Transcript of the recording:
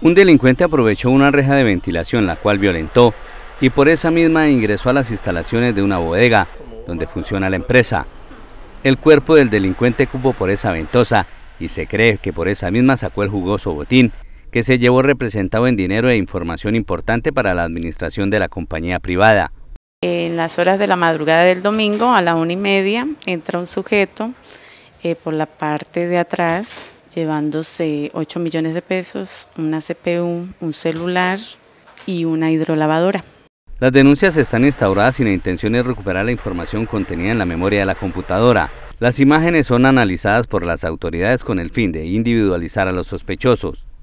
Un delincuente aprovechó una reja de ventilación, la cual violentó, y por esa misma ingresó a las instalaciones de una bodega, donde funciona la empresa. El cuerpo del delincuente cupo por esa ventosa, y se cree que por esa misma sacó el jugoso botín, que se llevó representado en dinero e información importante para la administración de la compañía privada. En las horas de la madrugada del domingo, a la una y media, entra un sujeto eh, por la parte de atrás, llevándose 8 millones de pesos, una CPU, un celular y una hidrolavadora. Las denuncias están instauradas sin la intención de recuperar la información contenida en la memoria de la computadora. Las imágenes son analizadas por las autoridades con el fin de individualizar a los sospechosos.